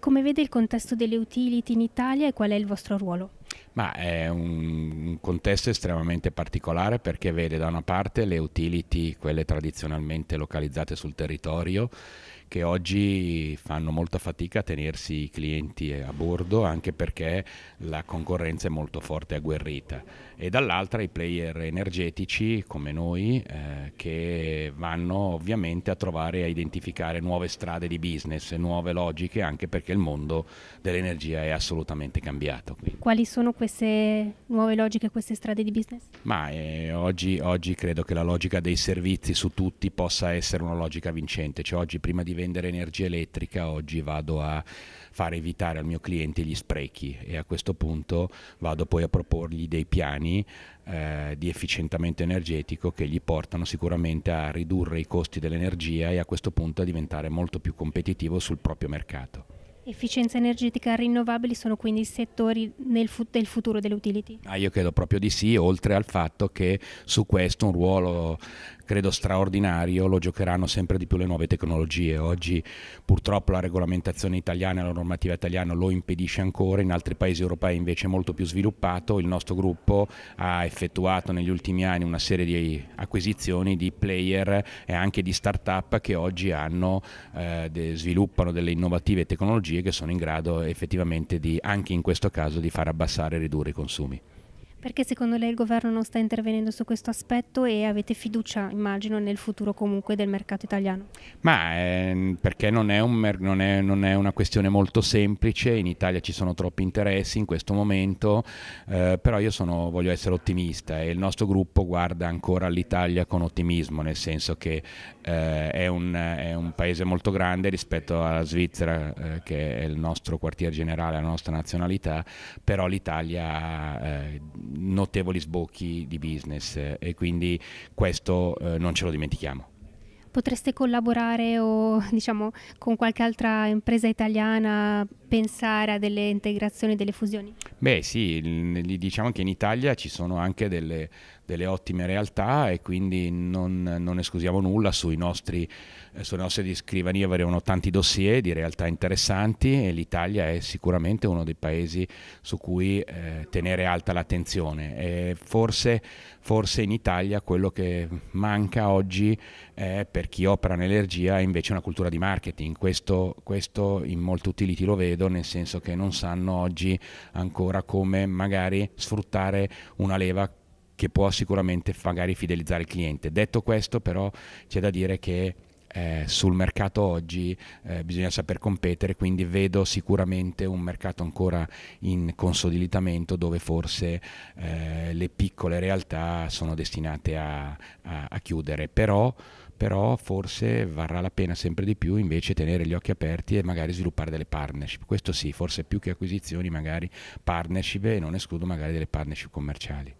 Come vede il contesto delle utility in Italia e qual è il vostro ruolo? Ma è un contesto estremamente particolare perché vede da una parte le utility, quelle tradizionalmente localizzate sul territorio, che oggi fanno molta fatica a tenersi i clienti a bordo anche perché la concorrenza è molto forte e agguerrita e dall'altra i player energetici come noi eh, che vanno ovviamente a trovare e a identificare nuove strade di business, nuove logiche anche perché il mondo dell'energia è assolutamente cambiato. Quindi. Quali sono queste nuove logiche, queste strade di business? Ma eh, oggi, oggi credo che la logica dei servizi su tutti possa essere una logica vincente, cioè oggi prima di vendere energia elettrica, oggi vado a far evitare al mio cliente gli sprechi e a questo punto vado poi a proporgli dei piani eh, di efficientamento energetico che gli portano sicuramente a ridurre i costi dell'energia e a questo punto a diventare molto più competitivo sul proprio mercato. Efficienza energetica e rinnovabili sono quindi settori fu del futuro delle utility? Ah, io credo proprio di sì, oltre al fatto che su questo un ruolo credo straordinario, lo giocheranno sempre di più le nuove tecnologie. Oggi purtroppo la regolamentazione italiana e la normativa italiana lo impedisce ancora, in altri paesi europei invece è molto più sviluppato. Il nostro gruppo ha effettuato negli ultimi anni una serie di acquisizioni di player e anche di start-up che oggi hanno, eh, de sviluppano delle innovative tecnologie che sono in grado effettivamente di, anche in questo caso, di far abbassare e ridurre i consumi. Perché secondo lei il governo non sta intervenendo su questo aspetto e avete fiducia, immagino, nel futuro comunque del mercato italiano? Ma eh, perché non è, un non, è, non è, una questione molto semplice, in Italia ci sono troppi interessi in questo momento, eh, però io sono, voglio essere ottimista e il nostro gruppo guarda ancora all'Italia con ottimismo, nel senso che eh, è, un, è, un, paese molto grande rispetto alla Svizzera, eh, che è il nostro quartier generale, la nostra nazionalità, però l'Italia eh, notevoli sbocchi di business eh, e quindi questo eh, non ce lo dimentichiamo potreste collaborare o diciamo con qualche altra impresa italiana pensare a delle integrazioni, delle fusioni? Beh sì, diciamo che in Italia ci sono anche delle, delle ottime realtà e quindi non, non esclusiamo nulla sui nostri, sulle nostre scrivanie variano tanti dossier di realtà interessanti e l'Italia è sicuramente uno dei paesi su cui eh, tenere alta l'attenzione e forse, forse in Italia quello che manca oggi è per per chi opera nell'energia è invece una cultura di marketing. Questo, questo in molti utility lo vedo, nel senso che non sanno oggi ancora come magari sfruttare una leva che può sicuramente magari fidelizzare il cliente. Detto questo però c'è da dire che eh, sul mercato oggi eh, bisogna saper competere, quindi vedo sicuramente un mercato ancora in consolidamento dove forse eh, le piccole realtà sono destinate a, a, a chiudere, però però forse varrà la pena sempre di più invece tenere gli occhi aperti e magari sviluppare delle partnership. Questo sì, forse più che acquisizioni, magari partnership e non escludo magari delle partnership commerciali.